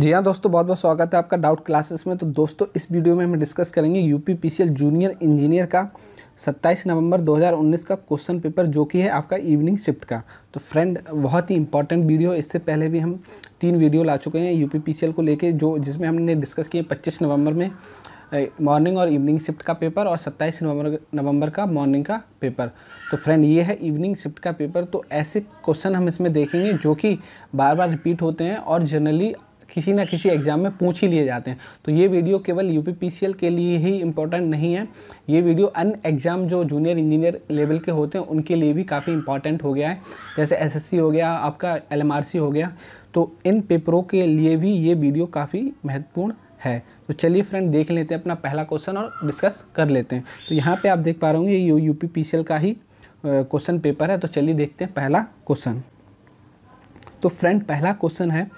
जी हाँ दोस्तों बहुत बहुत स्वागत है आपका डाउट क्लासेस में तो दोस्तों इस वीडियो में हम डिस्कस करेंगे यूपी पीसीएल जूनियर इंजीनियर का 27 नवंबर 2019 का क्वेश्चन पेपर जो कि है आपका इवनिंग शिफ्ट का तो फ्रेंड बहुत ही इंपॉर्टेंट वीडियो इससे पहले भी हम तीन वीडियो ला चुके हैं यू पीसीएल को लेकर जो जिसमें हमने डिस्कस किए पच्चीस नवंबर में मॉर्निंग और इवनिंग शिफ्ट का पेपर और 27 नवंबर नवंबर का मॉर्निंग का पेपर तो फ्रेंड ये है इवनिंग शिफ्ट का पेपर तो ऐसे क्वेश्चन हम इसमें देखेंगे जो कि बार बार रिपीट होते हैं और जनरली किसी ना किसी एग्ज़ाम में पूछ ही लिए जाते हैं तो ये वीडियो केवल यू के लिए ही इम्पोर्टेंट नहीं है ये वीडियो अन एग्ज़ाम जो जूनियर इंजीनियर लेवल के होते हैं उनके लिए भी काफ़ी इंपॉर्टेंट हो गया है जैसे एसएससी हो गया आपका एलएमआरसी हो गया तो इन पेपरों के लिए भी ये वीडियो काफ़ी महत्वपूर्ण है तो चलिए फ्रेंड देख लेते हैं अपना पहला क्वेश्चन और डिस्कस कर लेते हैं तो यहाँ पे आप देख पा रहे होंगे ये यू पी का ही क्वेश्चन पेपर है तो चलिए देखते हैं पहला क्वेश्चन तो फ्रेंड पहला क्वेश्चन है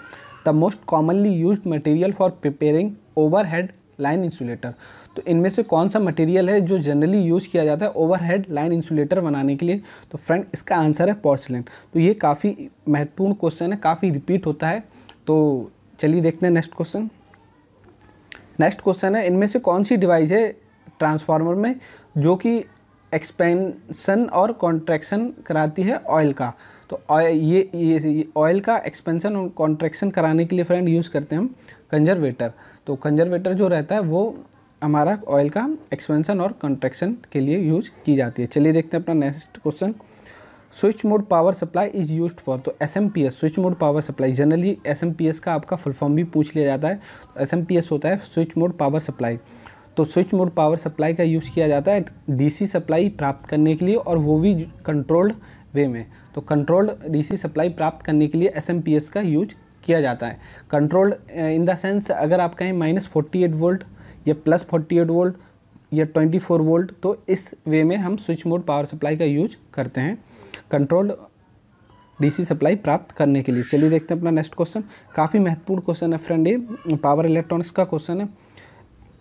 the most commonly use material for preparing overhead line insulator तो इनमें से कौन सा मटेरियल है जो जनरली यूज़ किया जाता है ओवरहेड लाइन इंसुलेटर बनाने के लिए तो फ्रेंड इसका आंसर है पोर्सलेन तो ये काफ़ी महत्वपूर्ण क्वेश्चन है काफ़ी रिपीट होता है तो चलिए देखते हैं नेक्स्ट क्वेश्चन नेक्स्ट क्वेश्चन है इनमें से कौन सी डिवाइस है ट्रांसफार्मर में जो कि एक्सपेंशन और कॉन्ट्रैक्शन कराती है ऑयल का तो ये ये ऑयल का एक्सपेंसन और कॉन्ट्रैक्शन कराने के लिए फ्रेंड यूज़ करते हैं हम कंजर्वेटर तो कंजर्वेटर जो रहता है वो हमारा ऑयल का एक्सपेंसन और कंट्रैक्शन के लिए यूज की जाती है चलिए देखते हैं अपना next question switch mode power supply is use for तो S M P S switch mode power supply generally S M P S का आपका फुल फॉर्म भी पूछ लिया जाता है तो एस एम पी एस होता है स्विच मोड पावर सप्लाई तो स्विच मोड पावर सप्लाई का यूज़ किया जाता है डी सी सप्लाई प्राप्त करने के लिए और वो भी कंट्रोल्ड वे में तो कंट्रोल्ड डीसी सप्लाई प्राप्त करने के लिए एसएमपीएस का यूज किया जाता है कंट्रोल्ड इन द सेंस अगर आप कहें माइनस फोर्टी एट वोल्ट या प्लस फोर्टी एट वोल्ट या ट्वेंटी फोर वोल्ट तो इस वे में हम स्विच मोड पावर सप्लाई का यूज करते हैं कंट्रोल्ड डीसी सप्लाई प्राप्त करने के लिए चलिए देखते हैं अपना नेक्स्ट क्वेश्चन काफ़ी महत्वपूर्ण क्वेश्चन है फ्रेंड ये पावर इलेक्ट्रॉनिक्स का क्वेश्चन है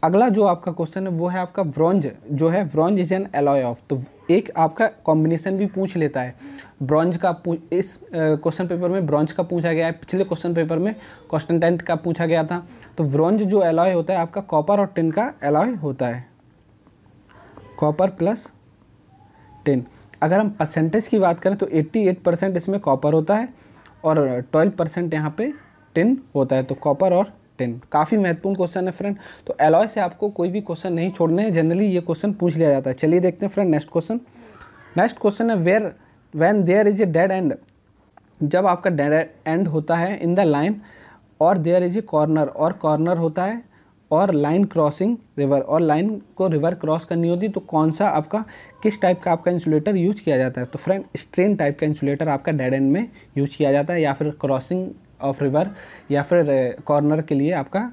अगला जो आपका क्वेश्चन है वो है आपका ब्रॉन्ज जो है bronze is an alloy of तो एक आपका कॉम्बिनेशन भी पूछ लेता है ब्रॉन्ज का इस क्वेश्चन पेपर में ब्रॉन्ज का पूछा गया है पिछले क्वेश्चन पेपर में कॉन्स्टेंटेंट का पूछा गया था तो ब्रॉन्ज जो एलॉय होता है आपका कॉपर और टिन का एलॉय होता है कॉपर प्लस टिन अगर हम परसेंटेज की बात करें तो 88 परसेंट इसमें कॉपर होता है और 12 परसेंट यहाँ पे टिन होता है तो कॉपर और टेन काफ़ी महत्वपूर्ण क्वेश्चन है फ्रेंड तो एलॉय से आपको कोई भी क्वेश्चन नहीं छोड़ने हैं जनरली ये क्वेश्चन पूछ लिया जाता है चलिए देखते हैं friend next question next question है where when there is a dead end जब आपका डेड एंड होता है इन द लाइन और देयर इज ए कॉर्नर और कॉर्नर होता है और लाइन क्रॉसिंग रिवर और लाइन को रिवर क्रॉस करनी होती तो कौन सा आपका किस टाइप का आपका इंसुलेटर यूज किया जाता है तो फ्रेंड स्ट्रेन टाइप का इंसुलेटर आपका डेड एंड में यूज किया जाता है या फिर क्रॉसिंग ऑफ रिवर या फिर कॉर्नर के लिए आपका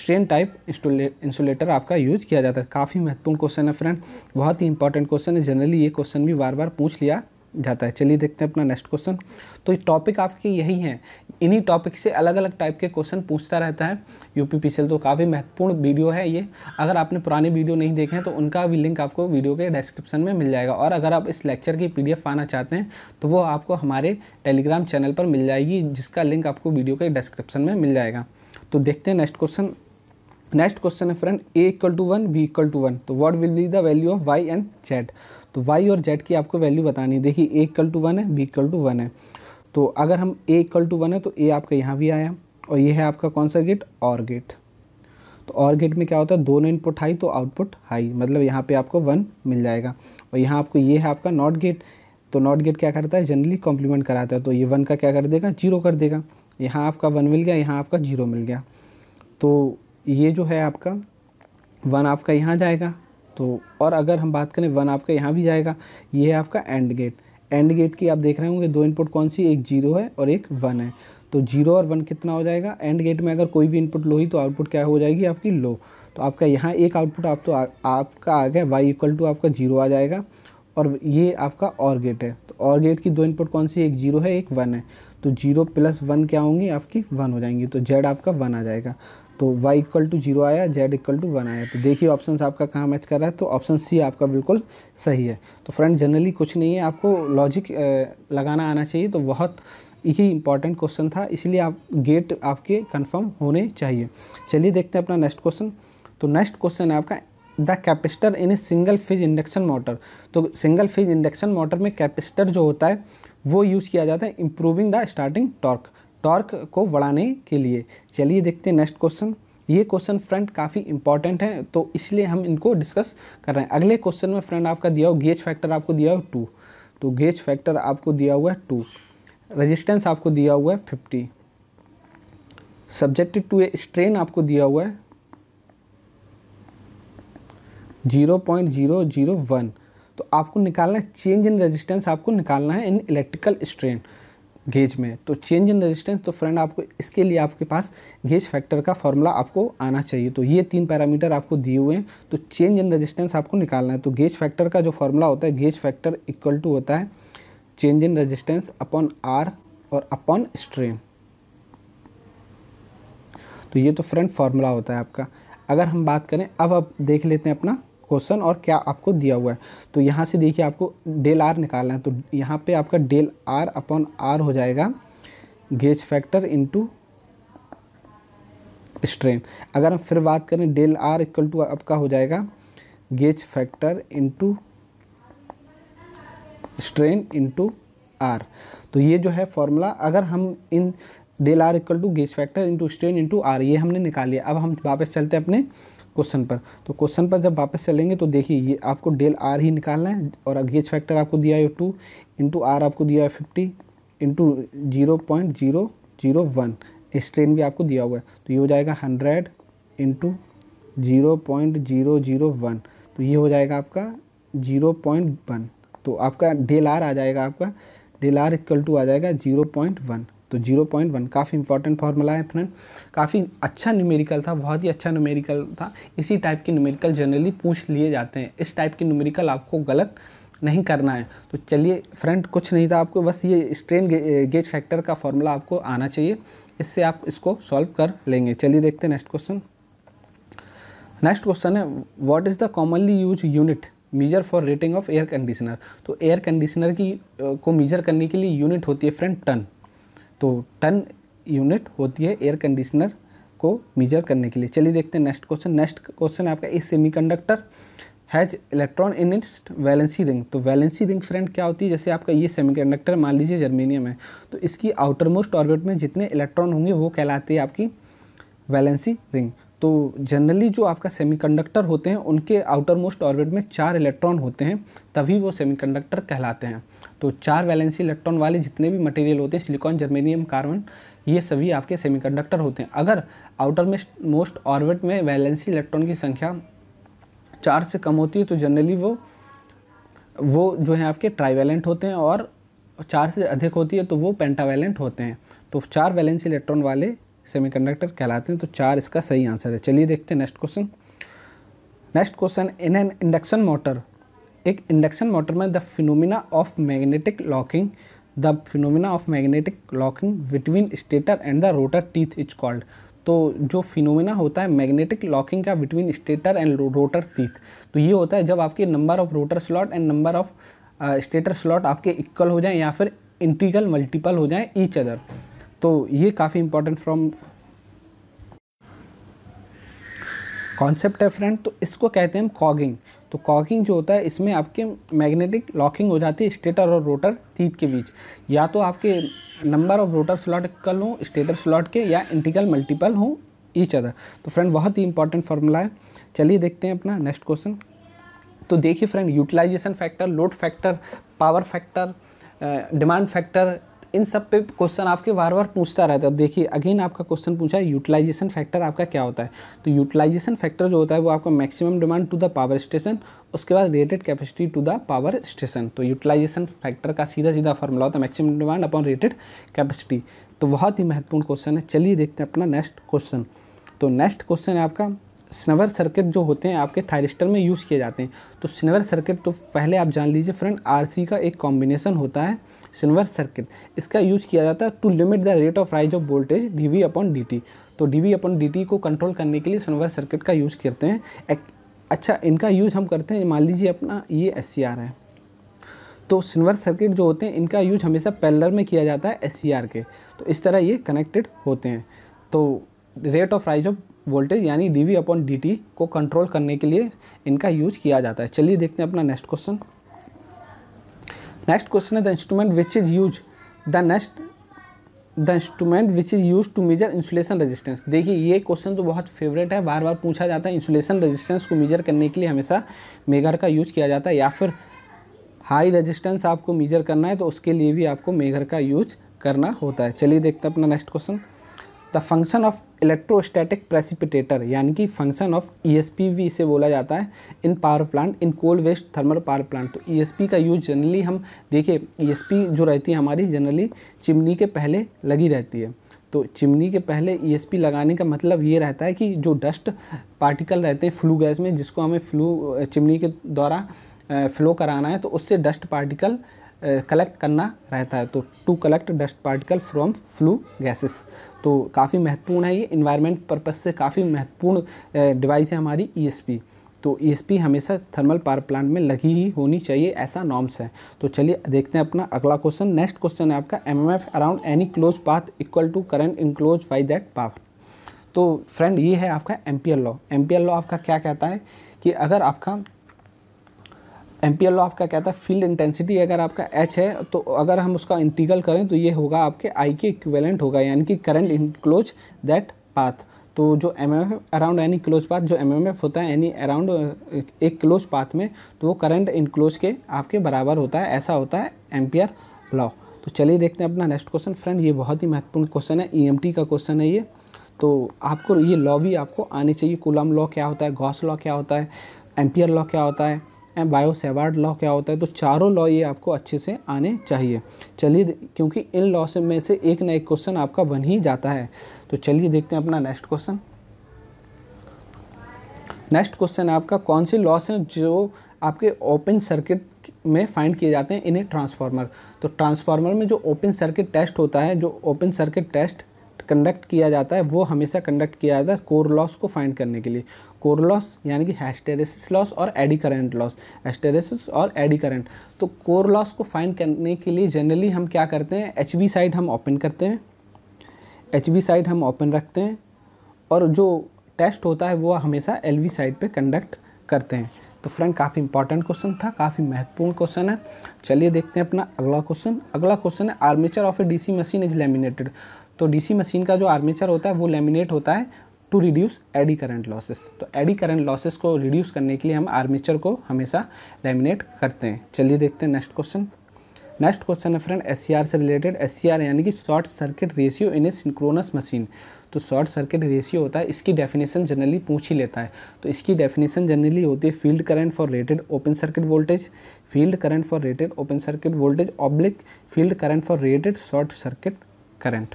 स्ट्रेन टाइप इंसुलेटर आपका यूज किया जाता है काफ़ी महत्वपूर्ण क्वेश्चन है फ्रेंड बहुत ही इंपॉर्टेंट क्वेश्चन है जनरली ये क्वेश्चन भी बार बार पूछ लिया जाता है चलिए देखते हैं अपना नेक्स्ट क्वेश्चन तो टॉपिक आपके यही हैं इन्हीं टॉपिक से अलग अलग टाइप के क्वेश्चन पूछता रहता है यूपी पी तो काफ़ी महत्वपूर्ण वीडियो है ये अगर आपने पुराने वीडियो नहीं देखे हैं तो उनका भी लिंक आपको वीडियो के डिस्क्रिप्शन में मिल जाएगा और अगर आप इस लेक्चर की पी पाना चाहते हैं तो वो आपको हमारे टेलीग्राम चैनल पर मिल जाएगी जिसका लिंक आपको वीडियो के डिस्क्रिप्शन में मिल जाएगा तो देखते हैं नेक्स्ट क्वेश्चन नेक्स्ट क्वेश्चन है friend A equal to one B equal to one तो what will be the value of Y and Z तो वाई और जेड की आपको वैल्यू बतानी है देखिए ए इक्वल टू वन है बी इक्वल टू वन है तो अगर हम ए इक्वल टू वन है तो ए आपका यहाँ भी आया और ये है आपका कौन सा गेट और गेट तो और गेट में क्या होता है दोनों इनपुट हाई तो आउटपुट हाई मतलब यहाँ पर आपको वन मिल जाएगा और यहाँ आपको ये है आपका नॉट गेट तो नॉट गेट क्या करता है जनरली कॉम्प्लीमेंट कराता है तो ये वन का क्या कर देगा जीरो कर देगा यहाँ आपका वन मिल गया यहाँ आपका जीरो मिल गया तो ये जो है आपका वन आपका यहाँ जाएगा तो और अगर हम बात करें वन आपका यहाँ भी जाएगा ये है आपका एंड गेट एंड गेट की आप देख रहे होंगे दो इनपुट कौन सी एक जीरो है और एक वन है तो जीरो और वन कितना हो जाएगा एंड गेट में अगर कोई भी इनपुट लो ही तो आउटपुट क्या हो जाएगी आपकी लो तो आपका यहाँ एक आउटपुट आप तो आ, आपका आ गया वाई इक्वल टू आपका जीरो आ जाएगा और ये आपका और गेट है तो और गेट की दो इनपुट कौन सी एक जीरो है एक वन है तो जीरो प्लस वन क्या होंगी आपकी वन हो जाएंगी तो जेड आपका वन आ जाएगा तो वाई इक्वल टू जीरो आया जेड इक्वल टू वन आया तो देखिए ऑप्शन आपका कहाँ मैच कर रहा है तो ऑप्शन सी आपका बिल्कुल सही है तो फ्रेंड जनरली कुछ नहीं है आपको लॉजिक लगाना आना चाहिए तो बहुत यही इंपॉर्टेंट क्वेश्चन था इसलिए आप गेट आपके कन्फर्म होने चाहिए चलिए देखते हैं अपना नेक्स्ट क्वेश्चन तो नेक्स्ट क्वेश्चन है आपका the capacitor in a single phase induction motor तो सिंगल फेज इंडक्शन मोटर में कैपेसिटर जो होता है वो यूज़ किया जाता है improving the starting torque torque को बढ़ाने के लिए चलिए देखते हैं नेक्स्ट क्वेश्चन ये क्वेश्चन फ्रेंड काफ़ी इंपॉर्टेंट है तो इसलिए हम इनको डिस्कस कर रहे हैं अगले क्वेश्चन में फ्रेंड आपका दिया हो गेज फैक्टर आपको दिया हो टू तो गेज फैक्टर आपको दिया हुआ है टू रजिस्टेंस आपको दिया हुआ है fifty subjected to a strain आपको दिया हुआ है zero point zero zero one तो आपको निकालना है चेंज इन रेजिस्टेंस आपको निकालना है इन इलेक्ट्रिकल स्ट्रेन गेज में तो चेंज इन रेजिस्टेंस तो फ्रेंड आपको इसके लिए आपके पास गेज फैक्टर का फॉर्मूला आपको आना चाहिए तो ये तीन पैरामीटर आपको दिए हुए हैं तो चेंज इन रेजिस्टेंस आपको निकालना है तो गेज फैक्टर का जो फॉर्मूला होता है गेज फैक्टर इक्वल टू होता है change in resistance upon R और अपॉन स्ट्रेन तो ये तो फ्रेंड फार्मूला होता है आपका अगर हम बात करें अब अब देख लेते हैं अपना क्वेश्चन और क्या आपको दिया हुआ है तो यहाँ से देखिए आपको डेल आर निकालना है तो यहाँ पे आपका डेल आर अपॉन आर हो जाएगा गेज फैक्टर इंटू स्ट्रेन अगर हम फिर बात करें डेल आर इक्वल टू आपका हो जाएगा gauge factor into strain into R तो ये जो है फॉर्मूला अगर हम इन del R equal to gauge factor into strain into R ये हमने निकाल लिया अब हम वापस चलते हैं अपने क्वेश्चन पर तो क्वेश्चन पर जब वापस चलेंगे तो देखिए ये आपको डेल आर ही निकालना है और अगेज फैक्टर आपको दिया है टू इंटू आर आपको दिया है fifty into zero point zero zero one strain भी आपको दिया हुआ है तो ये हो जाएगा hundred into zero point zero zero one तो ये हो जाएगा आपका जीरो पॉइंट वन तो आपका डेल आर आ जाएगा आपका डेल आर इक्वल टू आ जाएगा जीरो पॉइंट वन तो 0.1 काफ़ी इंपॉर्टेंट फार्मूला है फ्रेंड काफ़ी अच्छा न्यूमेरिकल था बहुत ही अच्छा न्यूमेरिकल था इसी टाइप के न्यूमेरिकल जनरली पूछ लिए जाते हैं इस टाइप के न्यूमेरिकल आपको गलत नहीं करना है तो चलिए फ्रेंड कुछ नहीं था आपको बस ये स्ट्रेन गेज फैक्टर का फॉर्मूला आपको आना चाहिए इससे आप इसको सॉल्व कर लेंगे चलिए देखते हैं नेक्स्ट क्वेश्चन नेक्स्ट क्वेश्चन है what is the commonly use unit measure for rating of air conditioner तो एयर कंडीशनर की को मीजर करने के लिए यूनिट होती है फ्रेंड टन तो टन यूनिट होती है एयर कंडीशनर को मीजर करने के लिए चलिए देखते हैं नेक्स्ट क्वेश्चन नेक्स्ट क्वेश्चन आपका a conductor has electron in its valency ring तो वैलेंसी रिंग फ्रेंड क्या होती है जैसे आपका ये सेमीकंडक्टर मान लीजिए जर्मेनियम है तो इसकी आउटर मोस्ट ऑर्बिट में जितने इलेक्ट्रॉन होंगे वो कहलाते हैं आपकी वैलेंसी रिंग तो जनरली जो आपका सेमीकंडक्टर होते हैं उनके आउटर मोस्ट ऑर्बिट में चार इलेक्ट्रॉन होते हैं तभी वो सेमीकंडक्टर कहलाते हैं तो चार वैलेंसी इलेक्ट्रॉन वाले जितने भी मटेरियल होते हैं सिलिकॉन जर्मेनियम कार्बन ये सभी आपके सेमीकंडक्टर होते हैं अगर आउटर में मोस्ट ऑर्बिट में वैलेंसी इलेक्ट्रॉन की संख्या चार से कम होती है तो जनरली वो वो जो है आपके ट्राईवैलेंट होते हैं और चार से अधिक होती है तो वो पेंटावैलेंट होते हैं तो चार वैलेंसी इलेक्ट्रॉन वाले सेमीकंडक्टर कहलाते हैं तो चार इसका सही आंसर है चलिए देखते हैं next question next question in an induction motor एक इंडक्शन मोटर में the phenomena of magnetic locking the phenomena of magnetic locking between stator and the rotor teeth is called तो जो फिनोमिना होता है मैग्नेटिक लॉकिंग का between stator and rotor teeth तो ये होता है जब आपके number of rotor slot and number of stator slot आपके इक्वल हो जाएं या फिर इंटीगल मल्टीपल हो जाएं ईच अदर तो ये काफ़ी इंपॉर्टेंट फ्रॉम कॉन्सेप्ट है फ्रेंड तो इसको कहते हैं हम कॉगिंग तो कॉगिंग जो होता है इसमें आपके मैग्नेटिक लॉकिंग हो जाती है स्टेटर और रोटर तीत के बीच या तो आपके नंबर ऑफ रोटर स्लॉट कल हों स्टेटर स्लॉट के या इंटीगल मल्टीपल हों ईच अदर तो फ्रेंड बहुत ही इंपॉर्टेंट फार्मूला है चलिए देखते हैं अपना नेक्स्ट क्वेश्चन तो देखिए friend utilization factor load factor power factor demand factor इन सब पे क्वेश्चन आपके बार बार पूछता रहता है देखिए अगेन आपका क्वेश्चन पूछा है यूटिलाइजेशन फैक्टर आपका क्या होता है तो यूटिलाइजेशन फैक्टर जो होता है वो आपका maximum demand to the power station उसके बाद rated capacity to the power station तो यूटिलाइजेशन फैक्टर का सीधा सीधा फॉर्मूला होता है maximum demand upon rated capacity तो बहुत ही महत्वपूर्ण क्वेश्चन है चलिए देखते हैं अपना नेक्स्ट क्वेश्चन तो नेक्स्ट क्वेश्चन है आपका स्नवर सर्किट जो होते हैं आपके थायरिस्टर में यूज़ किए जाते हैं तो स्नवर सर्किट तो पहले आप जान लीजिए फ्रेंड आरसी का एक कॉम्बिनेशन होता है सिल्वर सर्किट इसका यूज किया जाता है to limit the rate of rise of voltage D V upon D T तो D V upon D T को कंट्रोल करने के लिए सिल्वर सर्किट का यूज करते हैं अच्छा इनका यूज हम करते हैं मान लीजिए अपना ये एस सी आर है तो सिल्वर सर्किट जो होते हैं इनका यूज हमेशा पैलर में किया जाता है एस सी आर के तो इस तरह ये कनेक्टेड होते हैं तो rate of rise of voltage यानी D V upon D T को कंट्रोल करने के लिए इनका यूज किया जाता है चलिए देखते हैं अपना नेक्स्ट क्वेश्चन नेक्स्ट क्वेश्चन है the instrument which is use the next the instrument which is use to measure insulation resistance देखिए ये क्वेश्चन तो बहुत फेवरेट है बार बार पूछा जाता है इंसुलेशन रेजिस्टेंस को मेजर करने के लिए हमेशा मेगर का यूज किया जाता है या फिर हाई रेजिस्टेंस आपको मेजर करना है तो उसके लिए भी आपको मेगर का यूज करना होता है चलिए देखते हैं अपना next question the function of electrostatic precipitator यानी कि फंक्शन ऑफ ई भी इसे बोला जाता है in power plant in coal waste thermal power plant तो ई e का यूज जनरली हम देखें ई e जो रहती है हमारी जनरली चिमनी के पहले लगी रहती है तो चिमनी के पहले ई e लगाने का मतलब ये रहता है कि जो डस्ट पार्टिकल रहते हैं फ्लू गैस में जिसको हमें फ्लू चिमनी के द्वारा फ्लो कराना है तो उससे डस्ट पार्टिकल कलेक्ट करना रहता है तो to collect dust particle from flue gases तो काफ़ी महत्वपूर्ण है ये इन्वायरमेंट पर्पज़ से काफ़ी महत्वपूर्ण डिवाइस है हमारी ई e तो ई e हमेशा थर्मल पावर प्लांट में लगी ही होनी चाहिए ऐसा नॉर्म्स है तो चलिए देखते हैं अपना अगला क्वेश्चन नेक्स्ट क्वेश्चन है आपका M around any close path equal to current enclose by that path तो फ्रेंड ये है आपका एम लॉ एम लॉ आपका क्या कहता है कि अगर आपका एम्पियर लॉ आपका कहता है फील्ड इंटेंसिटी अगर आपका एच है तो अगर हम उसका इंटीगल करें तो ये होगा आपके आई के इक्वेलेंट होगा यानी कि करंट इनक्लोज दैट पाथ तो जो M M F around any close path जो एम एम एफ होता है एनी अराउंड एक क्लोज पाथ में तो वो करंट इनक्लोज के आपके बराबर होता है ऐसा होता है एम्पियर लॉ तो चलिए देखते हैं अपना नेक्स्ट क्वेश्चन फ्रेंड ये बहुत ही महत्वपूर्ण क्वेश्चन है ई e का क्वेश्चन है ये तो आपको ये लॉ भी आपको आनी चाहिए कुलम लॉ क्या होता है गॉस लॉ क्या होता है एम्पियर लॉ क्या होता है एंड बायो सेवार्ड लॉ क्या होता है तो चारों लॉ ये आपको अच्छे से आने चाहिए चलिए क्योंकि इन लॉ से में से एक ना एक क्वेश्चन आपका बन ही जाता है तो चलिए देखते हैं अपना नेक्स्ट क्वेश्चन नेक्स्ट क्वेश्चन है आपका कौन से लॉस हैं जो आपके ओपन सर्किट में फाइंड किए जाते हैं इन्हें ट्रांसफार्मर तो ट्रांसफार्मर में जो ओपन सर्किट टेस्ट होता है जो ओपन सर्किट टेस्ट कंडक्ट किया जाता है वो हमेशा कंडक्ट किया जाता है कोर लॉस को फाइंड करने के लिए कोर लॉस यानी कि हेस्टेरेसिस लॉस और एडी करेंट लॉस हेस्टेरेसिस और एडी करेंट तो कोर लॉस को फाइंड करने के लिए जनरली हम क्या करते हैं एच बी साइड हम ओपन करते हैं एच बी साइड हम ओपन रखते हैं और जो टेस्ट होता है वो हमेशा एल वी साइड पर कंडक्ट करते हैं तो फ्रेंड काफ़ी इंपॉर्टेंट क्वेश्चन था काफ़ी महत्वपूर्ण क्वेश्चन है चलिए देखते हैं अपना अगला क्वेश्चन अगला क्वेश्चन है armature of a DC machine is laminated तो डीसी मशीन का जो आर्मेचर होता है वो लेमिनेट होता है to reduce eddy current losses तो एडी करंट लॉसेस को रिड्यूस करने के लिए हम आर्मेचर को हमेशा लेमिनेट करते हैं चलिए देखते हैं नेक्स्ट क्वेश्चन नेक्स्ट क्वेश्चन है फ्रेंड एस से रिलेटेड एस यानी कि short circuit ratio in a synchronous machine तो शॉर्ट सर्किट रेशियो होता है इसकी डेफिनेशन जनरली पूछ ही लेता है तो इसकी डेफिनेशन जनरली होती है field current for rated open circuit voltage field current for rated open circuit voltage oblique field current for rated short circuit current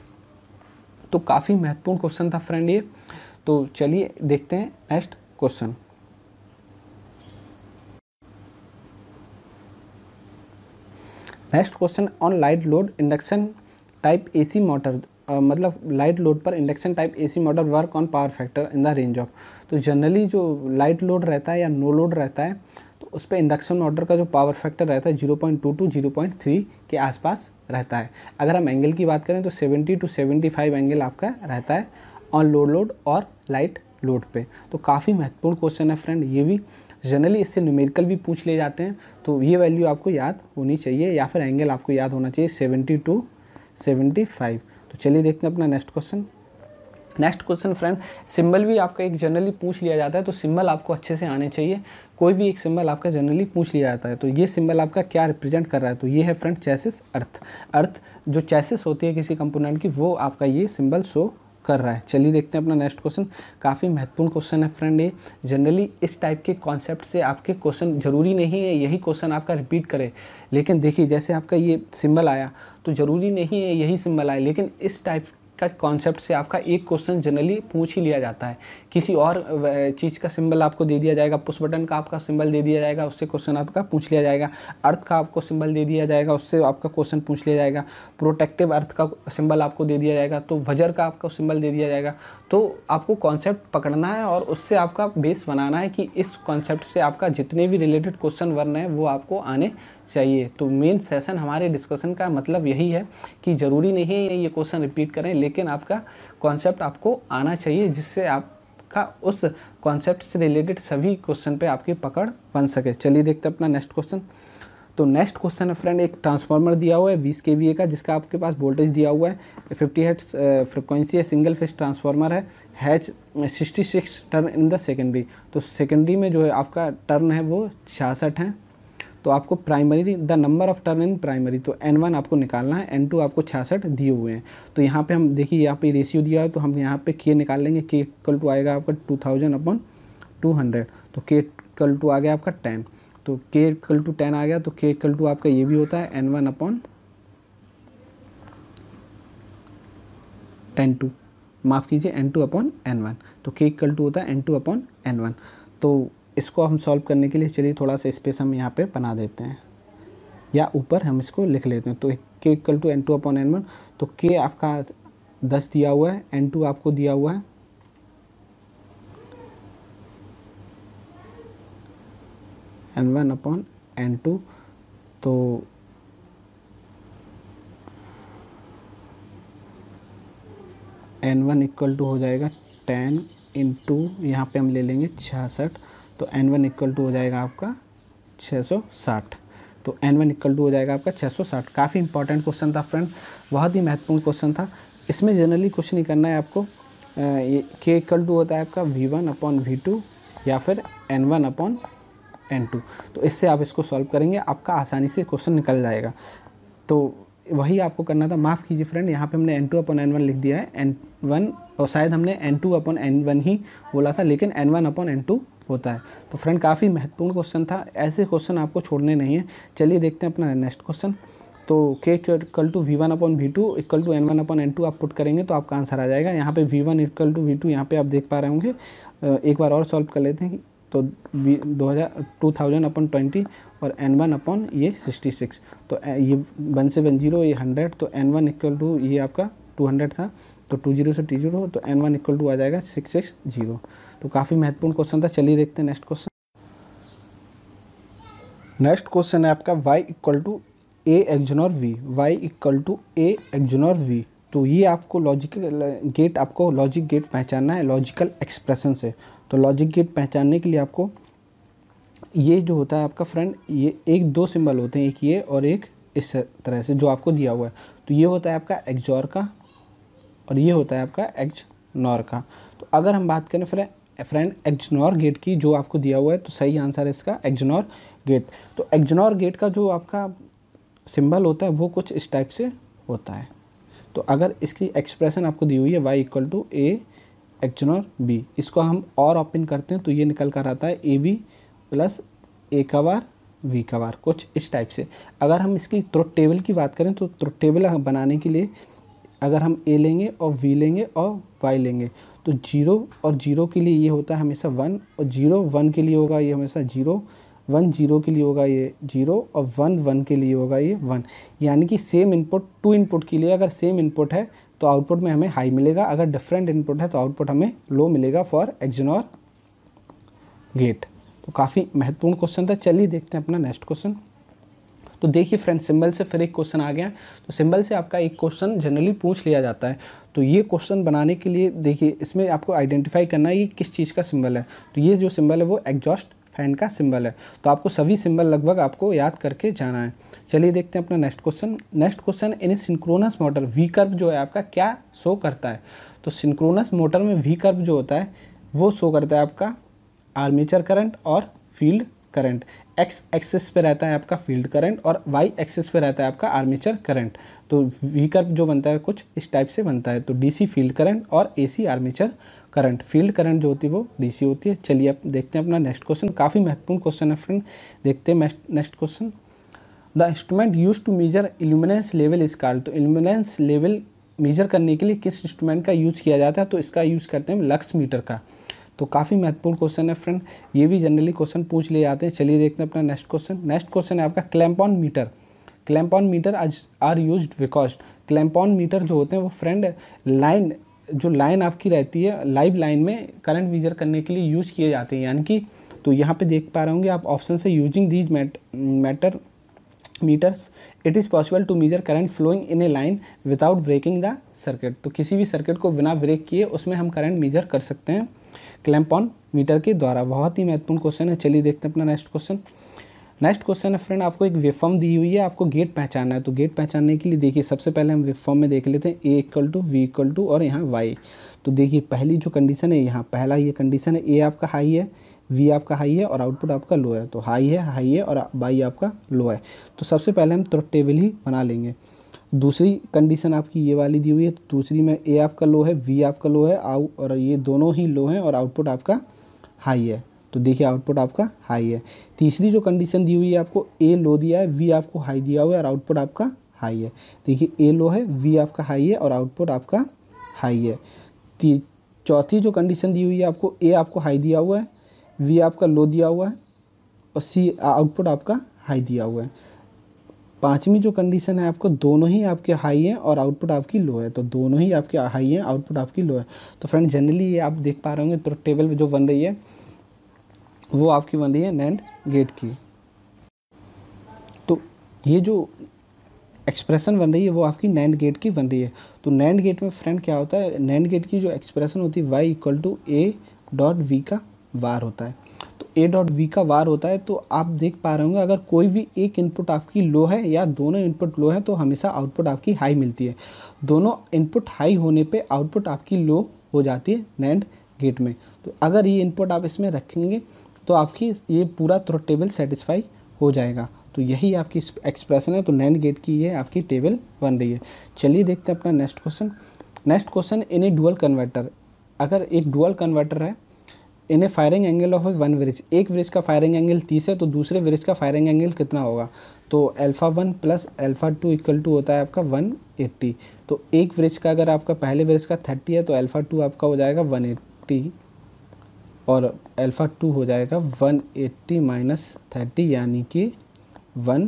तो काफ़ी महत्वपूर्ण क्वेश्चन था फ्रेंड ये तो चलिए देखते हैं next question next question on light load induction type AC motor मतलब लाइट लोड पर induction type AC motor work on power factor in the range of तो जनरली जो लाइट लोड रहता है या नो लोड रहता है उस पर इंडक्शन मोटर का जो पावर फैक्टर रहता है zero point two to zero point three के आसपास रहता है अगर हम एंगल की बात करें तो seventy to seventy five angle आपका रहता है ऑन लोड लोड और लाइट लोड पे तो काफ़ी महत्वपूर्ण क्वेश्चन है फ्रेंड ये भी जनरली इससे न्यूमेरिकल भी पूछ लिए जाते हैं तो ये वैल्यू आपको याद होनी चाहिए या फिर एंगल आपको याद होना चाहिए सेवेंटी टू सेवेंटी फाइव तो चलिए देखते हैं अपना next question next question friend symbol भी आपका एक जनरली पूछ लिया जाता है तो सिंबल आपको अच्छे से आने चाहिए कोई भी एक सिंबल आपका जनरली पूछ लिया जाता है तो ये सिंबल आपका क्या रिप्रेजेंट कर रहा है तो ये है फ्रेंड चैसिस अर्थ अर्थ जो चैसिस होती है किसी कंपोनेंट की वो आपका ये सिंबल शो कर रहा है चलिए देखते हैं अपना नेक्स्ट क्वेश्चन काफ़ी महत्वपूर्ण क्वेश्चन है फ्रेंड ये जनरली इस टाइप के कॉन्सेप्ट से आपके क्वेश्चन जरूरी नहीं है यही क्वेश्चन आपका रिपीट करे लेकिन देखिए जैसे आपका ये सिंबल आया तो ज़रूरी नहीं है यही सिंबल आए लेकिन इस टाइप का कॉन्सेप्ट से आपका एक क्वेश्चन जनरली पूछ ही लिया जाता है किसी और चीज़ का सिंबल आपको दे दिया जाएगा पुश बटन का आपका सिंबल दे दिया जाएगा उससे क्वेश्चन आपका पूछ लिया जाएगा अर्थ का आपको सिंबल दे दिया जाएगा उससे आपका क्वेश्चन पूछ लिया जाएगा प्रोटेक्टिव अर्थ का सिंबल आपको दे दिया जाएगा तो वजर का आपको सिंबल दे दिया जाएगा तो आपको कॉन्सेप्ट पकड़ना है और उससे आपका बेस बनाना है कि इस कॉन्सेप्ट से आपका जितने भी रिलेटेड क्वेश्चन वर्ण है वो आपको आने चाहिए तो मेन सेशन हमारे डिस्कशन का मतलब यही है कि ज़रूरी नहीं है ये क्वेश्चन रिपीट करें लेकिन आपका कॉन्सेप्ट आपको आना चाहिए जिससे आपका उस कॉन्सेप्ट से रिलेटेड सभी क्वेश्चन पे आपकी पकड़ बन सके चलिए देखते हैं अपना नेक्स्ट क्वेश्चन तो नेक्स्ट क्वेश्चन है फ्रेंड एक ट्रांसफार्मर दिया हुआ है बीस के का जिसका आपके पास वोल्टेज दिया हुआ है फिफ्टी हेट्स फ्रिक्वेंसी है सिंगल फेज ट्रांसफार्मर है has sixty six turn in the secondary तो सेकेंडरी में जो है आपका टर्न है वो छियासठ है तो आपको primary the number of turn in primary तो एन वन आपको निकालना है एन टू आपको छियासठ दिए हुए हैं तो यहाँ पे हम देखिए यहाँ पे रेशियो दिया है तो हम यहाँ पे के निकाल लेंगे के इक्वल टू आएगा आपका two thousand upon two hundred तो के इक्वल टू आ गया आपका टेन तो के इक्वल टू टेन आ गया तो के इक्वल टू आपका ये भी होता है N one upon N two माफ़ कीजिए N two upon N one तो के इक्वल टू होता है N two upon N one तो इसको हम सॉल्व करने के लिए चलिए थोड़ा सा स्पेस हम यहाँ पे बना देते हैं या ऊपर हम इसको लिख लेते हैं तो K equal to N two upon N one तो के आपका दस दिया हुआ है एन टू आपको दिया हुआ है N one upon N two तो एन वन इक्वल टू हो जाएगा टेन इन टू यहाँ पर हम ले लेंगे छियासठ तो एन वन इक्वल टू हो जाएगा आपका 660 तो एन वन इक्वल टू हो जाएगा आपका 660 काफ़ी इंपॉर्टेंट क्वेश्चन था फ्रेंड बहुत ही महत्वपूर्ण क्वेश्चन था इसमें जनरली कुछ नहीं करना है आपको के इक्वल टू होता है आपका V one upon V two या फिर N one upon N two तो इससे आप इसको सॉल्व करेंगे आपका आसानी से क्वेश्चन निकल जाएगा तो वही आपको करना था माफ़ कीजिए फ्रेंड यहाँ पे हमने N two upon N one लिख दिया है एन वन और शायद हमने N two upon N one ही बोला था लेकिन N one upon N two होता है तो फ्रेंड काफ़ी महत्वपूर्ण क्वेश्चन था ऐसे क्वेश्चन आपको छोड़ने नहीं है चलिए देखते हैं अपना नेक्स्ट क्वेश्चन तो K equal to V one upon V two equal to N one upon N two आप पुट करेंगे तो आपका आंसर आ जाएगा यहाँ पे V one equal to V two यहाँ पर आप देख पा रहे होंगे एक बार और सॉल्व कर लेते हैं तो दो हज़ार टू थाउजेंड अपॉन ट्वेंटी और एन वन अपॉन ये सिक्सटी सिक्स तो ये वन से वन जीरो ये हंड्रेड तो एन वन इक्वल टू ये आपका टू हंड्रेड था तो टू जीरो से टी जीरो तो एन वन इक्वल टू आ जाएगा सिक्स सिक्स जीरो तो काफ़ी महत्वपूर्ण क्वेश्चन था चलिए देखते हैं नेक्स्ट क्वेश्चन नेक्स्ट क्वेश्चन है आपका Y equal to A XNOR V Y equal to A XNOR V तो ये आपको लॉजिकल गेट आपको लॉजिक गेट पहचानना है लॉजिकल एक्सप्रेशन से तो लॉजिक गेट पहचानने के लिए आपको ये जो होता है आपका फ्रेंड ये एक दो सिंबल होते हैं एक ये और एक इस तरह से जो आपको दिया हुआ है तो ये होता है आपका एक्जोर का और ये होता है आपका एच नॉर का तो अगर हम बात करें फ्रेंड फ्रेंड एग्जनॉर गेट की जो आपको दिया हुआ है तो सही आंसर है इसका एग्जनॉर गेट तो एग्जनॉर गेट का जो आपका सिंबल होता है वो कुछ इस टाइप से होता है तो अगर इसकी एक्सप्रेशन आपको दी हुई है Y equal to A XNOR B इसको हम और ओपन करते हैं तो ये निकल कर आता है ए बी प्लस ए का बार वी का बार कुछ इस टाइप से अगर हम इसकी त्रुट टेबल की बात करें तो त्रुट टेबल बनाने के लिए अगर हम ए लेंगे और वी लेंगे और वाई लेंगे तो जीरो और जीरो के लिए ये होता है हमेशा वन और जीरो वन के लिए होगा ये हमेशा जीरो वन जीरो के लिए होगा ये जीरो और वन वन के लिए होगा ये वन यानी कि सेम इनपुट टू इनपुट के लिए अगर सेम इनपुट है तो आउटपुट में हमें हाई मिलेगा अगर डिफरेंट इनपुट है तो आउटपुट हमें लो मिलेगा फॉर एक्जनॉर गेट तो काफ़ी महत्वपूर्ण क्वेश्चन था चलिए देखते हैं अपना नेक्स्ट क्वेश्चन तो देखिए फ्रेंड सिंबल से फिर एक क्वेश्चन आ गया तो सिंबल से आपका एक क्वेश्चन जनरली पूछ लिया जाता है तो ये क्वेश्चन बनाने के लिए देखिए इसमें आपको आइडेंटिफाई करना है ये किस चीज़ का सिंबल है तो ये जो सिंबल है वो एग्जॉस्ट फैन का सिंबल है तो आपको सभी सिंबल लगभग आपको याद करके जाना है चलिए देखते हैं अपना next question next question in synchronous motor V curve जो है आपका क्या शो करता है तो सिंक्रोनस मोटर में वी कर्व जो होता है वो शो करता है आपका आर्मेचर करंट और फील्ड करंट एक्स एक्सेस पे रहता है आपका फील्ड करंट और वाई एक्सेस पे रहता है आपका आर्मेचर करंट तो वी कर्व जो बनता है कुछ इस टाइप से बनता है तो डीसी फील्ड करंट और AC armature current field current जो होती है वो डीसी होती है चलिए आप देखते हैं अपना नेक्स्ट क्वेश्चन काफ़ी महत्वपूर्ण क्वेश्चन है फ्रेंड देखते हैं next question the instrument use to measure illuminance level is called तो इल्यूमिनेंस लेवल मेजर करने के लिए किस इंस्ट्रूमेंट का यूज़ किया जाता है तो इसका यूज़ करते हैं लक्स मीटर का तो काफ़ी महत्वपूर्ण क्वेश्चन है फ्रेंड ये भी जनरली क्वेश्चन पूछ लिए जाते हैं चलिए देखते हैं अपना नेक्स्ट क्वेश्चन नेक्स्ट क्वेश्चन है आपका clamp on meter clamp on meter meter are use because clamp on meter जो होते हैं वो फ्रेंड लाइन जो लाइन आपकी रहती है लाइव लाइन में करंट मीजर करने के लिए यूज किए जाते हैं यानी कि तो यहाँ पे देख पा रहे होंगे आप ऑप्शन से using these matter meters it is possible to measure current flowing in a line without breaking the circuit तो किसी भी सर्किट को बिना ब्रेक किए उसमें हम करंट मीजर कर सकते हैं क्लैम्प ऑन मीटर के द्वारा बहुत ही महत्वपूर्ण क्वेश्चन है चलिए देखते हैं अपना नेक्स्ट क्वेश्चन नेक्स्ट क्वेश्चन है फ्रेंड आपको एक वेफॉर्म दी हुई है आपको गेट पहचानना है तो गेट पहचानने के लिए देखिए सबसे पहले हम वेफॉर्म में देख लेते हैं A equal to V equal to और यहाँ वाई तो देखिए पहली जो कंडीशन है यहाँ पहला ये कंडीशन है ए आपका हाई है वी आपका हाई है और आउटपुट आपका लो है तो हाई है हाई है और बाई आपका लो है तो सबसे पहले हम तो टेबल ही बना लेंगे दूसरी कंडीशन आपकी ये वाली दी हुई है तो दूसरी में ए आपका लो है वी आपका लो है आउ और ये दोनों ही लो हैं और आउटपुट आपका हाई है तो देखिए आउटपुट आपका हाई है तीसरी जो कंडीशन दी हुई है आपको ए लो दिया है वी आपको हाई दिया हुआ है और आउटपुट आपका हाई है देखिए ए लो है वी आपका हाई है और आउटपुट आपका हाई है चौथी जो कंडीशन दी हुई है आपको ए आपको हाई दिया हुआ है वी आपका लो दिया हुआ है और सी आउटपुट आपका हाई दिया हुआ है पांचवी जो कंडीशन है आपको दोनों ही आपके हाई हैं और आउटपुट आपकी लो है तो दोनों ही आपके हाई हैं आउटपुट आपकी लो है तो फ्रेंड जनरली ये आप देख पा रहे होंगे तो टेबल जो बन रही है वो आपकी बन रही है नैंड गेट की तो ये जो एक्सप्रेशन बन रही है वो आपकी नैंड गेट की बन रही है तो नैंड गेट में फ्रेंड क्या होता है नैंड गेट की जो एक्सप्रेशन होती है Y equal to A dot V का वार होता है ए डॉट वी का वार होता है तो आप देख पा रहे होंगे अगर कोई भी एक इनपुट आपकी लो है या दोनों इनपुट लो है तो हमेशा आउटपुट आपकी हाई मिलती है दोनों इनपुट हाई होने पे आउटपुट आपकी लो हो जाती है नैंड गेट में तो अगर ये इनपुट आप इसमें रखेंगे तो आपकी ये पूरा थ्रो टेबल सेटिस्फाई हो जाएगा तो यही आपकी एक्सप्रेशन है तो नैंड गेट की ये आपकी टेबल बन रही है चलिए देखते हैं अपना next question next question in a dual converter अगर एक डुअल कन्वर्टर है in a firing angle of one bridge एक ब्रिज का फायरिंग एंगल तीस है तो दूसरे ब्रिज का फायरिंग एंगल कितना होगा तो alpha one plus alpha two equal to होता है आपका वन एट्टी तो एक ब्रिज का अगर आपका पहले ब्रिज का थर्टी है तो अल्फ़ा टू आपका हो जाएगा वन एट्टी और अल्फ़ा टू हो जाएगा वन एट्टी माइनस थर्टी यानी कि वन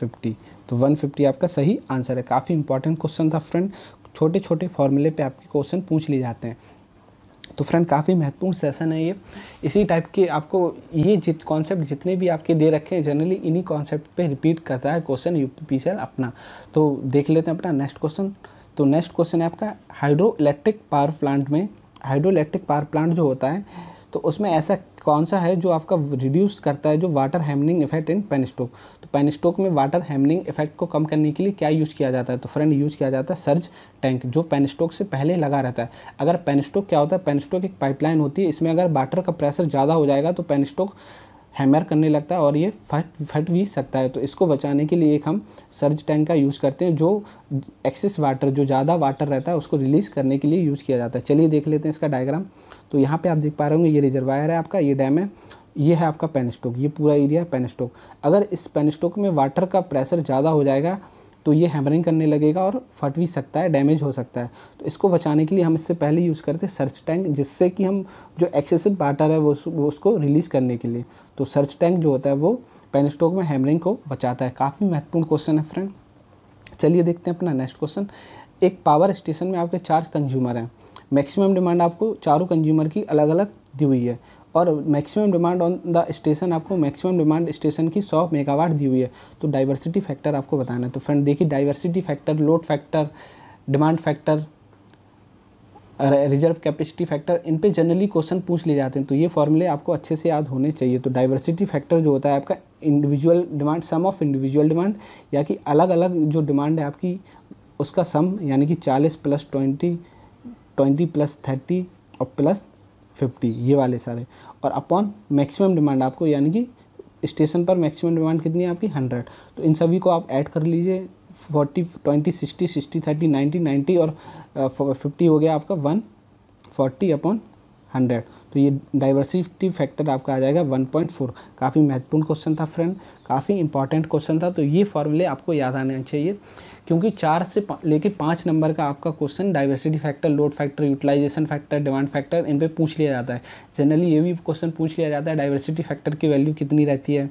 फिफ्टी तो वन फिफ्टी आपका सही आंसर है काफ़ी इंपॉर्टेंट क्वेश्चन था फ्रेंड छोटे छोटे फॉर्मूले पे आपके क्वेश्चन पूछ लिए जाते हैं तो फ्रेंड काफ़ी महत्वपूर्ण सेशन है ये इसी टाइप के आपको ये जित कॉन्सेप्ट जितने भी आपके दे रखे हैं जनरली इन्हीं कॉन्सेप्ट पे रिपीट करता है क्वेश्चन यू पी अपना तो देख लेते हैं अपना नेक्स्ट क्वेश्चन तो नेक्स्ट क्वेश्चन है आपका हाइड्रो इलेक्ट्रिक पावर प्लांट में हाइड्रो इलेक्ट्रिक पावर प्लांट जो होता है तो उसमें ऐसा कौन सा है जो आपका रिड्यूस करता है जो water hammering effect in penstock तो पेन स्टोक में वाटर हैमनिंग इफेक्ट को कम करने के लिए क्या यूज़ किया जाता है तो फ्रेंड यूज़ किया जाता है सर्ज टैंक जो पेन स्टोक से पहले लगा रहता है अगर पेन स्टोक क्या होता है पेन स्टोक एक पाइपलाइन होती है इसमें अगर वाटर का प्रेशर ज़्यादा हो जाएगा तो पेन स्टोक हैमर करने लगता है और ये फट फट भी सकता है तो इसको बचाने के लिए एक हम सर्ज टैंक का यूज़ करते हैं जो एक्सेस वाटर जो ज़्यादा वाटर रहता है उसको रिलीज़ करने के लिए यूज़ किया जाता है चलिए देख लेते हैं इसका डायग्राम तो यहाँ पे आप देख पा रहे होंगे ये रिजर्वायर है आपका ये डैम है ये है आपका पेन स्टोक ये पूरा एरिया है पेन स्टोक अगर इस पेन स्टोक में वाटर का प्रेशर ज़्यादा हो जाएगा तो ये हैमरिंग करने लगेगा और फट भी सकता है डैमेज हो सकता है तो इसको बचाने के लिए हम इससे पहले यूज़ करते सर्च टैंक जिससे कि हम जो एक्सेसिव बाटर है वो, वो उसको रिलीज़ करने के लिए तो सर्च टैंक जो होता है वो पेन स्टोक में हैमरिंग को बचाता है काफ़ी महत्वपूर्ण क्वेश्चन है फ्रेंड चलिए देखते हैं अपना नेक्स्ट क्वेश्चन एक पावर स्टेशन में आपके चार कंज्यूमर हैं मैक्सिमम डिमांड आपको चारों कंज्यूमर की अलग अलग दी हुई है और maximum demand on the station आपको मैक्सिमम डिमांड स्टेशन की 100 मेगावाट दी हुई है तो डाइवर्सिटी फैक्टर आपको बताना है तो फ्रेंड देखिए diversity factor load factor demand factor reserve capacity factor इन पे जनरली क्वेश्चन पूछ लिए जाते हैं तो ये फॉर्मूले आपको अच्छे से याद होने चाहिए तो डाइवर्सिटी फैक्टर जो होता है आपका individual demand sum of individual demand या कि अलग अलग जो डिमांड है आपकी उसका सम यानी कि चालीस plus twenty twenty plus thirty और प्लस फिफ्टी ये वाले सारे और अपॉन मैक्सिमम डिमांड आपको यानी कि स्टेशन पर मैक्सिमम डिमांड कितनी है आपकी हंड्रेड तो इन सभी को आप ऐड कर लीजिए forty twenty sixty sixty thirty ninety ninety और फिफ्टी हो गया आपका वन फोर्टी अपॉन हंड्रेड तो ये डाइवर्सिटी फैक्टर आपका आ जाएगा वन पॉइंट फोर काफ़ी महत्वपूर्ण क्वेश्चन था फ्रेंड काफ़ी इंपॉर्टेंट क्वेश्चन था तो ये फॉर्मूले आपको याद आने चाहिए क्योंकि चार से लेके पाँच नंबर का आपका question diversity factor load factor utilisation factor demand factor इन पर पूछ लिया जाता है जनरली ये भी क्वेश्चन पूछ लिया जाता है डाइवर्सिटी फैक्टर की वैल्यू कितनी रहती है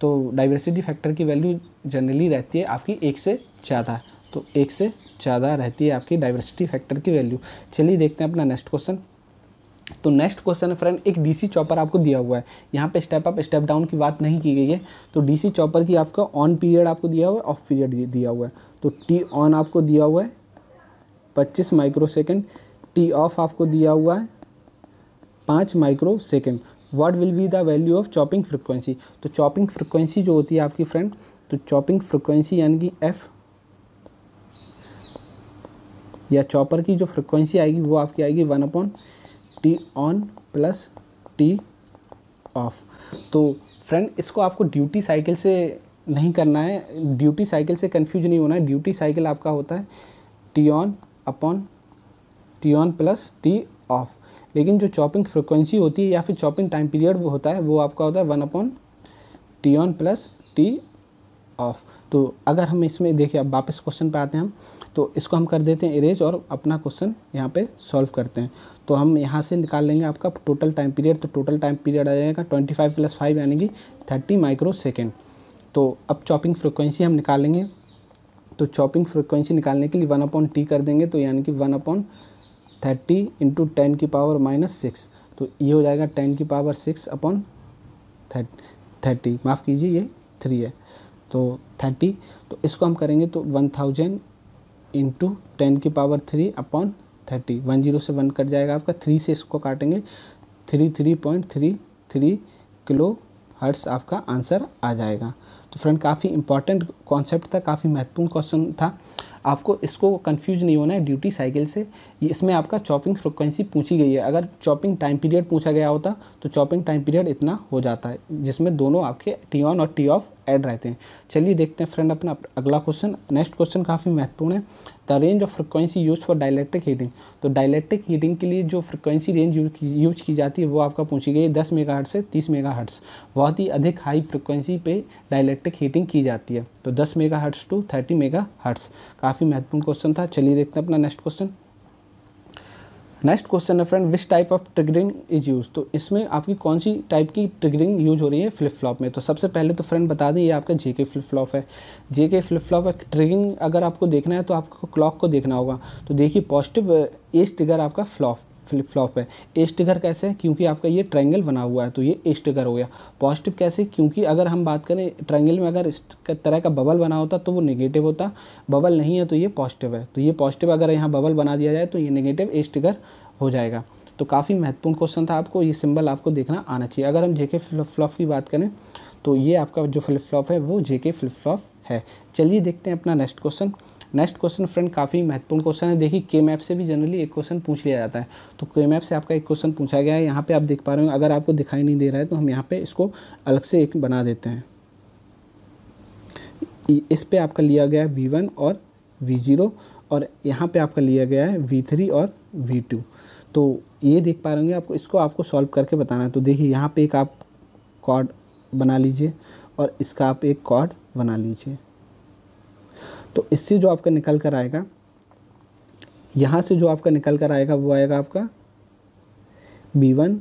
तो डाइवर्सिटी फैक्टर की वैल्यू जनरली रहती है आपकी एक से ज़्यादा तो एक से ज़्यादा रहती है आपकी डाइवर्सिटी फैक्टर की वैल्यू चलिए देखते हैं अपना नेक्स्ट क्वेश्चन तो नेक्स्ट क्वेश्चन है फ्रेंड एक डीसी चॉपर आपको दिया हुआ है यहाँ पे स्टेप अप स्टेप डाउन की बात नहीं की गई है तो डीसी चॉपर की आपका ऑन पीरियड आपको दिया हुआ है ऑफ पीरियड दिया हुआ है तो टी ऑन आपको दिया हुआ है पच्चीस माइक्रो सेकेंड टी ऑफ आपको दिया हुआ है पाँच microsecond what will be the value of chopping frequency तो चॉपिंग फ्रिक्वेंसी जो होती है आपकी फ्रेंड तो चॉपिंग फ्रिक्वेंसी यानी कि एफ़ या चॉपर की जो फ्रिक्वेंसी आएगी वो आपकी आएगी one upon T on plus T off तो फ्रेंड इसको आपको ड्यूटी साइकिल से नहीं करना है ड्यूटी साइकिल से कन्फ्यूज नहीं होना है ड्यूटी साइकिल आपका होता है T on upon T on plus T off लेकिन जो चॉपिंग फ्रिक्वेंसी होती है या फिर चॉपिंग टाइम पीरियड वो होता है वो आपका होता है one upon T on plus T off तो अगर हम इसमें देखिए अब वापस क्वेश्चन पर आते हैं हम तो इसको हम कर देते हैं इरेज और अपना क्वेश्चन यहाँ पे सॉल्व करते हैं तो हम यहाँ से निकाल लेंगे आपका टोटल टाइम पीरियड तो टोटल टाइम पीरियड आ जाएगा ट्वेंटी फाइव प्लस फाइव यानी कि थर्टी माइक्रो सेकेंड तो अब चॉपिंग फ्रिक्वेंसी हम निकालेंगे तो चॉपिंग फ्रिक्वेंसी निकालने के लिए वन अपॉन टी कर देंगे तो यानी कि one upon thirty into ten की पावर माइनस सिक्स तो ये हो जाएगा टेन की पावर सिक्स अपॉन थर्टी माफ़ कीजिए ये थ्री है तो थर्टी तो इसको हम करेंगे तो वन थाउजेंड इंटू टेन की power three upon thirty one zero से वन कट जाएगा आपका थ्री से इसको काटेंगे three three point three three kilo hertz आपका आंसर आ जाएगा तो फ्रेंड काफ़ी इंपॉर्टेंट कॉन्सेप्ट था काफ़ी महत्वपूर्ण क्वेश्चन था आपको इसको कन्फ्यूज नहीं होना है ड्यूटी साइकिल से इसमें आपका चॉपिंग फ्रिक्वेंसी पूछी गई है अगर चॉपिंग टाइम पीरियड पूछा गया होता तो चॉपिंग टाइम पीरियड इतना हो जाता है जिसमें दोनों आपके टी ऑन और टी ऑफ ऐड रहते हैं चलिए देखते हैं फ्रेंड अपना अगला क्वेश्चन नेक्स्ट क्वेश्चन काफ़ी महत्वपूर्ण है the range of frequency use for dielectric heating तो डायलैक्ट्रिक हीटिंग के लिए जो फ्रिक्वेंसी रेंज यूज की जाती है वो आपका पूछी गई दस मेगा से तीस मेगा बहुत ही अधिक हाई फ्रिक्वेंसी पे डायलैक्ट्रिक हीटिंग की जाती है तो दस मेगा टू थर्टी मेगा काफ़ी महत्वपूर्ण क्वेश्चन था चलिए देखते हैं अपना नेक्स्ट क्वेश्चन नेक्स्ट क्वेश्चन है friend which type of triggering is use तो इसमें आपकी कौन सी टाइप की ट्रिगरिंग यूज हो रही है फ्लिप फ्लॉप में तो सबसे पहले तो फ्रेंड बता दें ये आपका जेके फ्लिप फ्लॉप है जेके फ्लिप फ्लॉप ट्रिगरिंग अगर आपको देखना है तो आपको क्लॉक को देखना होगा तो देखिए पॉजिटिव एज ट्रिगर आपका फ्लॉप फ्लिप फ्लॉप है एस्टिगर कैसे क्योंकि आपका ये ट्रायंगल बना हुआ है तो ये एस्टिगर हो गया पॉजिटिव कैसे क्योंकि अगर हम बात करें ट्रायंगल में अगर इस तरह का बबल बना होता तो वो निगेटिव होता बबल नहीं है तो ये पॉजिटिव है तो ये पॉजिटिव अगर यहाँ बबल बना दिया जाए तो ये नेगेटिव एस्टिगर हो जाएगा तो काफ़ी महत्वपूर्ण क्वेश्चन था आपको ये सिंबल आपको देखना आना चाहिए अगर हम जेके फ्लिप फ्लॉप की बात करें तो ये आपका जो फ्लिप फ्लॉप है वो जेके फ्लिप फ्लॉप है चलिए देखते हैं अपना next question next question friend काफ़ी महत्वपूर्ण क्वेश्चन है देखिए के मैप से भी जनरली एक क्वेश्चन पूछ लिया जाता है तो के मैप से आपका एक क्वेश्चन पूछा गया है यहाँ पर आप देख पा रहे हो अगर आपको दिखाई नहीं दे रहा है तो हम यहाँ पे इसको अलग से एक बना देते हैं इस पर आपका लिया गया है वी वन और वी जीरो और यहाँ पर आपका लिया गया है वी थ्री और वी टू तो ये देख पा रहे होंगे आपको इसको आपको सॉल्व करके बताना है तो देखिए यहाँ पर एक आप कॉड बना लीजिए और इसका आप एक कॉर्ड बना लीजिए तो इससे जो आपका निकल कर आएगा यहाँ से जो आपका निकल कर आएगा वो आएगा आपका बी वन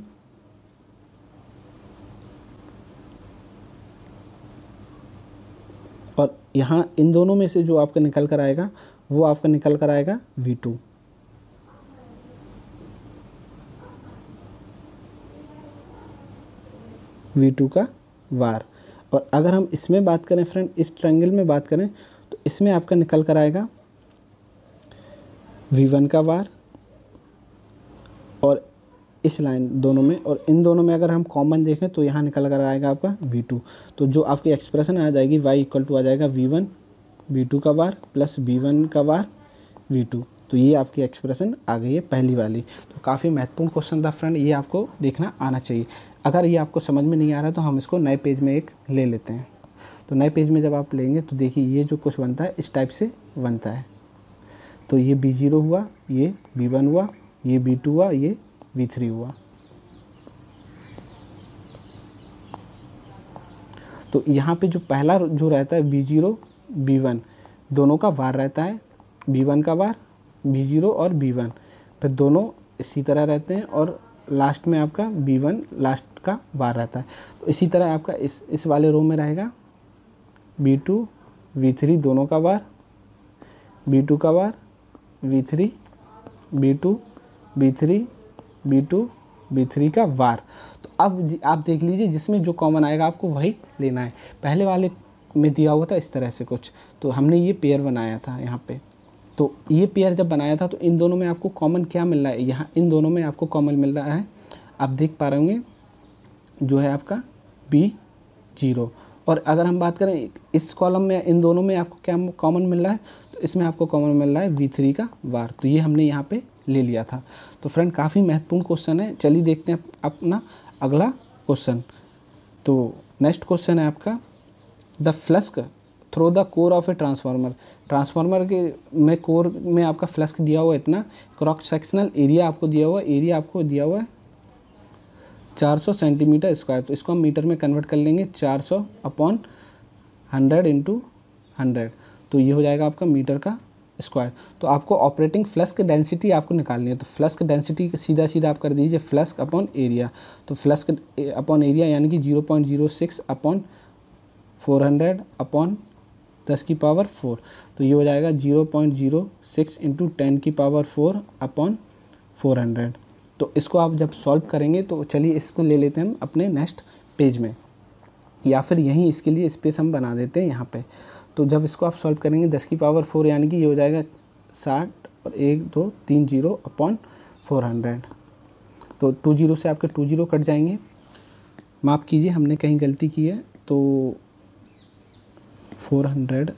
और यहाँ इन दोनों में से जो आपका निकल कर आएगा वो आपका निकल कर आएगा वी टू वी टू का वार और अगर हम इसमें बात करें फ्रेंड इस ट्रैंगल में बात करें इसमें आपका निकल कर आएगा वी वन का वार और इस लाइन दोनों में और इन दोनों में अगर हम कॉमन देखें तो यहाँ निकल कर आएगा आपका वी टू तो जो आपकी एक्सप्रेशन आ जाएगी वाई इक्वल टू आ जाएगा वी वन वी टू का वार प्लस वी वन का वार वी टू तो ये आपकी एक्सप्रेशन आ गई है पहली वाली तो काफ़ी महत्वपूर्ण क्वेश्चन था फ्रेंड ये आपको देखना आना चाहिए अगर ये आपको समझ में नहीं आ रहा तो हम इसको नए पेज में एक ले लेते हैं तो नए पेज में जब आप लेंगे तो देखिए ये जो कुछ बनता है इस टाइप से बनता है तो ये बी ज़ीरो हुआ ये बी वन हुआ ये बी टू हुआ ये बी थ्री हुआ तो यहाँ पे जो पहला जो रहता है बी जीरो बी वन दोनों का वार रहता है बी वन का वार बी जीरो और बी वन फिर दोनों इसी तरह रहते हैं और लास्ट में आपका बी वन लास्ट का वार रहता है तो इसी तरह आपका इस इस वाले रो में रहेगा बी टू वी थ्री दोनों का बार बी टू का bar V three B two B three B two B three का वार तो अब आप देख लीजिए जिसमें जो कॉमन आएगा आपको वही लेना है पहले वाले में दिया हुआ था इस तरह से कुछ तो हमने ये पेयर बनाया था यहाँ पे तो ये पेयर जब बनाया था तो इन दोनों में आपको कॉमन क्या मिल रहा है यहाँ इन दोनों में आपको कॉमन मिल रहा है आप देख पा रहे होंगे जो है आपका बी जीरो और अगर हम बात करें इस कॉलम में इन दोनों में आपको क्या कॉमन मिल रहा है तो इसमें आपको कॉमन मिल रहा है वी थ्री का वार तो ये हमने यहाँ पे ले लिया था तो फ्रेंड काफ़ी महत्वपूर्ण क्वेश्चन है चलिए देखते हैं अपना अगला क्वेश्चन तो नेक्स्ट क्वेश्चन है आपका the flux through the core of a transformer transformer के में कोर में आपका फ्लस्क दिया हुआ इतना क्रॉक सेक्शनल एरिया आपको दिया हुआ एरिया आपको दिया हुआ है 400 सेंटीमीटर स्क्वायर तो इसको हम मीटर में कन्वर्ट कर लेंगे 400 अपॉन हंड्रेड इंटू हंड्रेड तो ये हो जाएगा आपका मीटर का स्क्वायर तो आपको ऑपरेटिंग फ्लस्क डेंसिटी आपको निकालनी है तो फ्लस्क डेंसिटी सीधा सीधा आप कर दीजिए फ्लस्क अपॉन एरिया तो फ्लस्क अपॉन एरिया यानी कि zero point zero six upon four hundred upon दस की पावर फोर तो ये हो जाएगा zero point zero six into ten की power four upon four hundred तो इसको आप जब सॉल्व करेंगे तो चलिए इसको ले लेते हैं हम अपने नेक्स्ट पेज में या फिर यहीं इसके लिए स्पेस हम बना देते हैं यहाँ पे तो जब इसको आप सॉल्व करेंगे दस की पावर फोर यानी कि ये हो जाएगा साठ और एक दो तीन जीरो अपॉन फोर हंड्रेड तो टू जीरो से आपके टू जीरो कट जाएंगे माफ़ कीजिए हमने कहीं गलती की है तो फोर हंड्रेड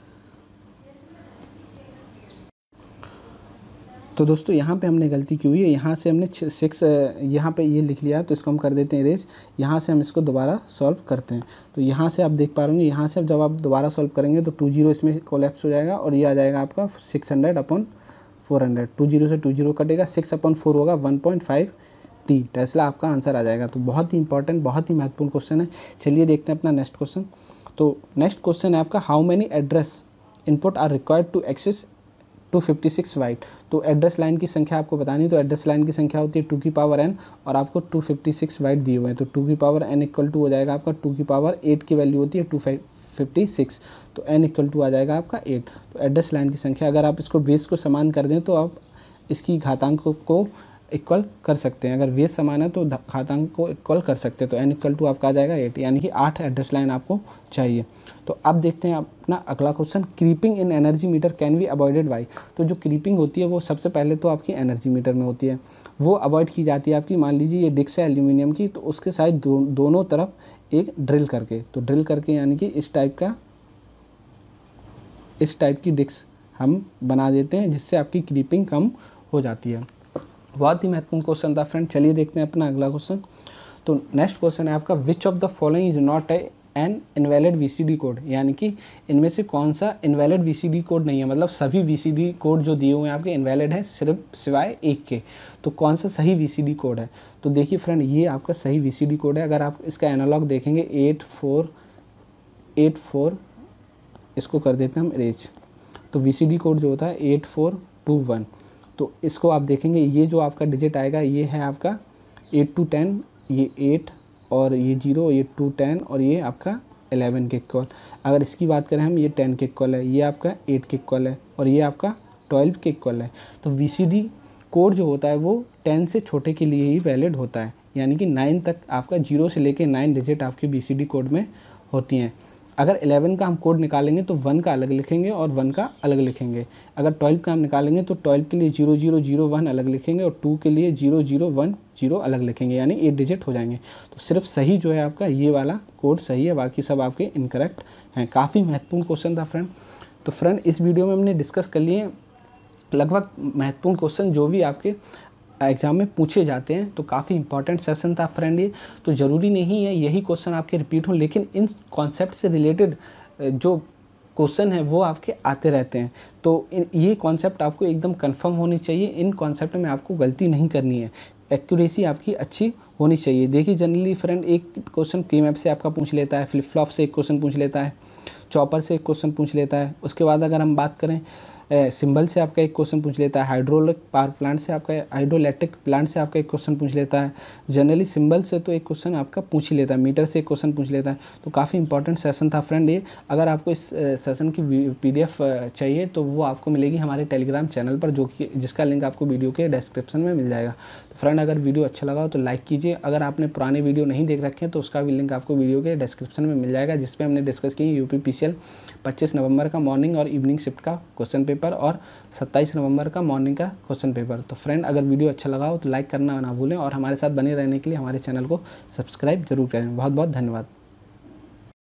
तो दोस्तों यहाँ पे हमने गलती की हुई है यहाँ से हमने सिक्स यहाँ पे ये लिख लिया तो इसको हम कर देते हैं इरेज यहाँ से हम इसको दोबारा सॉल्व करते हैं तो यहाँ से आप देख पा रहे होंगे यहाँ से जब आप दोबारा सॉल्व करेंगे तो टू जीरो इसमें कोलेप्स हो जाएगा और ये आ जाएगा आपका six hundred upon four hundred two zero से टू जीरो कटेगा सिक्स अपॉन फोर होगा one point five T tesla आपका आंसर आ जाएगा तो बहुत ही इंपॉर्टेंट बहुत ही महत्वपूर्ण क्वेश्चन है चलिए देखते हैं अपना नेक्स्ट क्वेश्चन तो नेक्स्ट क्वेश्चन है आपका how many address input are required to access two fifty six byte तो एड्रेस लाइन की संख्या आपको बतानी तो एड्रेस लाइन की संख्या होती है टू की पावर एन और आपको टू फिफ्टी सिक्स वाइट दिए हुए हैं तो टू की पावर एन इक्वल टू हो जाएगा आपका टू की पावर एट की वैल्यू होती है टू फिफ्टी सिक्स तो एन इक्वल टू आ जाएगा आपका एट तो एड्रेस लाइन की संख्या अगर आप इसको बेस को समान कर दें तो आप इसकी घातांक को इक्वल कर सकते हैं अगर वेस समान है तो घातांक को इक्वल कर सकते हैं तो एन इक्वल टू आपका आ जाएगा एट यानी कि आठ एड्रेस लाइन आपको चाहिए तो अब देखते हैं अपना अगला question creeping in energy meter can be avoided by तो जो क्रीपिंग होती है वो सबसे पहले तो आपकी एनर्जी मीटर में होती है वो अवॉइड की जाती है आपकी मान लीजिए ये डिक्स है एल्यूमिनियम की तो उसके साथ दो, दोनों तरफ एक ड्रिल करके तो ड्रिल करके यानी कि इस टाइप का इस टाइप की डिक्स हम बना देते हैं जिससे आपकी क्रीपिंग कम हो जाती है बहुत ही महत्वपूर्ण क्वेश्चन था फ्रेंड चलिए देखते हैं अपना अगला क्वेश्चन तो नेक्स्ट क्वेश्चन है आपका which of the following is not a an invalid VCD code यानी कि इनमें से कौन सा इनवैलिड वीसीडी कोड नहीं है मतलब सभी वीसीडी कोड जो दिए हुए हैं आपके इनवैलिड है सिर्फ सिवाय एक के तो कौन सा सही वीसीडी कोड है तो देखिए फ्रेंड ये आपका सही वीसीडी कोड है अगर आप इसका एनालॉग देखेंगे एट फोर एट फोर इसको कर देते हैं हम रेज तो डी कोड जो होता है एट फोर टू वन तो इसको आप देखेंगे ये जो आपका डिजिट आएगा ये है आपका एट टू टेन ये एट और ये जीरो ये टू टेन और ये आपका एलेवन किक कॉल अगर इसकी बात करें हम ये टेन किक कॉल है ये आपका एट किक कॉल है और ये आपका ट्वेल्व किक कॉल है तो वी कोड जो होता है वो टेन से छोटे के लिए ही वैलिड होता है यानी कि नाइन तक आपका जीरो से लेके नाइन डिजिट आपके बी कोड में होती हैं अगर 11 का हम कोड निकालेंगे तो 1 का अलग लिखेंगे और 1 का अलग लिखेंगे अगर 12 का हम निकालेंगे तो 12 के लिए 0001 अलग लिखेंगे और 2 के लिए 0010 अलग लिखेंगे यानी एट डिजिट हो जाएंगे तो सिर्फ सही जो है आपका ये वाला कोड सही है बाकी सब आपके इनकरेक्ट हैं काफ़ी महत्वपूर्ण क्वेश्चन था फ्रेंड तो फ्रेंड इस वीडियो में हमने डिस्कस कर लिए लगभग महत्वपूर्ण क्वेश्चन जो भी आपके एग्ज़ाम में पूछे जाते हैं तो काफ़ी इंपॉर्टेंट सेशन था फ्रेंड ये तो ज़रूरी नहीं है यही क्वेश्चन आपके रिपीट हों लेकिन इन कॉन्सेप्ट से रिलेटेड जो क्वेश्चन है वो आपके आते रहते हैं तो इन, ये कॉन्सेप्ट आपको एकदम कंफर्म होनी चाहिए इन कॉन्सेप्ट में आपको गलती नहीं करनी है एक्यूरेसी आपकी अच्छी होनी चाहिए देखिए जनरली फ्रेंड एक क्वेश्चन के मैप से आपका पूछ लेता है फ्लिप फ्लॉप से एक क्वेश्चन पूछ लेता है चॉपर से एक क्वेश्चन पूछ लेता है उसके बाद अगर हम बात करें सिंबल से आपका एक क्वेश्चन पूछ लेता है हाइड्रोलिक पावर प्लांट से आपका हाइड्रोलैक्ट्रिक प्लांट से आपका एक क्वेश्चन पूछ लेता है जनरली सिंबल से तो एक क्वेश्चन आपका पूछ ही लेता है मीटर से एक क्वेश्चन पूछ लेता है तो काफ़ी इंपॉर्टेंट सेशन था फ्रेंड ये अगर आपको इस सेशन की पी चाहिए तो वो आपको मिलेगी हमारे टेलीग्राम चैनल पर जो कि जिसका लिंक आपको वीडियो के डिस्क्रिप्शन में मिल जाएगा तो फ्रेंड अगर वीडियो अच्छा लगा हो तो लाइक कीजिए अगर आपने पुराने वीडियो नहीं देख रखे हैं तो उसका भी लिंक आपको वीडियो के डिस्क्रिप्शन में मिल जाएगा जिसपे हमने डिस्कस की U P P C L 25 नवंबर का मॉर्निंग और इवनिंग शिफ्ट का क्वेश्चन पेपर और 27 नवंबर का मॉर्निंग का क्वेश्चन पेपर तो फ्रेंड अगर वीडियो अच्छा लगा हो तो लाइक करना ना भूलें और हमारे साथ बने रहने के लिए हमारे चैनल को सब्सक्राइब जरूर करें बहुत बहुत धन्यवाद